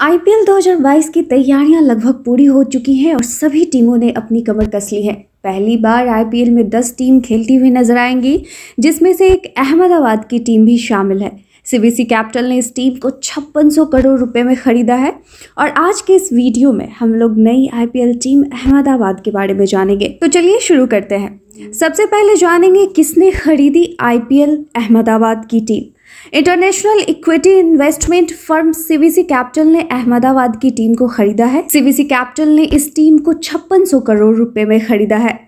IPL 2022 की तैयारियां लगभग पूरी हो चुकी हैं और सभी टीमों ने अपनी कमर कस ली है पहली बार आईपीएल में 10 टीम खेलती हुई नजर आएंगी जिसमें से एक अहमदाबाद की टीम भी शामिल है सीबीसी कैपिटल ने इस टीम को छप्पन करोड़ रुपए में ख़रीदा है और आज के इस वीडियो में हम लोग नई आईपीएल टीम अहमदाबाद के बारे में जानेंगे तो चलिए शुरू करते हैं सबसे पहले जानेंगे किसने खरीदी आईपीएल अहमदाबाद की team international equity investment firm CVC capital ने अहमदाबाद की टीम को खरीदा है सीवीसी कैपिटल ने इस टीम को छप्पन करोड़ रुपए में खरीदा है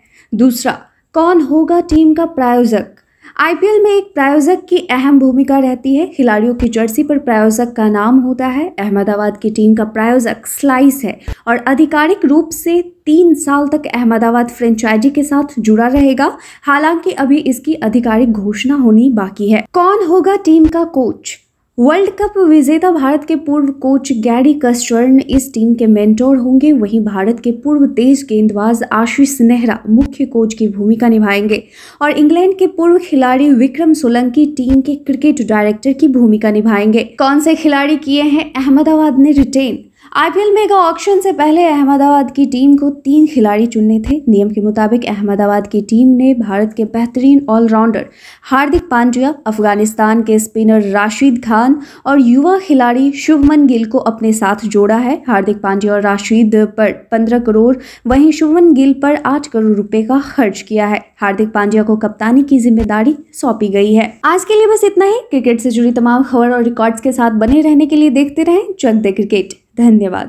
दूसरा कौन होगा टीम का प्रायोजक आईपीएल में एक प्रायोजक की अहम भूमिका रहती है खिलाड़ियों की जर्सी पर प्रायोजक का नाम होता है अहमदाबाद की टीम का प्रायोजक स्लाइस है और आधिकारिक रूप से तीन साल तक अहमदाबाद फ्रेंचाइजी के साथ जुड़ा रहेगा हालांकि अभी इसकी आधिकारिक घोषणा होनी बाकी है कौन होगा टीम का कोच वर्ल्ड कप विजेता भारत के पूर्व कोच गैरी कस्टर्न इस टीम के मेंटोर होंगे वहीं भारत के पूर्व तेज गेंदबाज आशीष नेहरा मुख्य कोच की भूमिका निभाएंगे और इंग्लैंड के पूर्व खिलाड़ी विक्रम सोलंकी टीम के क्रिकेट डायरेक्टर की भूमिका निभाएंगे कौन से खिलाड़ी किए हैं अहमदाबाद ने रिटेन आईपीएल मेगा ऑक्शन से पहले अहमदाबाद की टीम को तीन खिलाड़ी चुनने थे नियम के मुताबिक अहमदाबाद की टीम ने भारत के बेहतरीन ऑलराउंडर हार्दिक पांड्या अफगानिस्तान के स्पिनर राशिद खान और युवा खिलाड़ी शुभमन गिल को अपने साथ जोड़ा है हार्दिक पांड्या और राशिद पर पंद्रह करोड़ वहीं शुभमन गिल पर आठ करोड़ रुपए का खर्च किया है हार्दिक पांड्या को कप्तानी की जिम्मेदारी सौंपी गई है आज के लिए बस इतना ही क्रिकेट से जुड़ी तमाम खबर और रिकॉर्ड्स के साथ बने रहने के लिए देखते रहें चक क्रिकेट धन्यवाद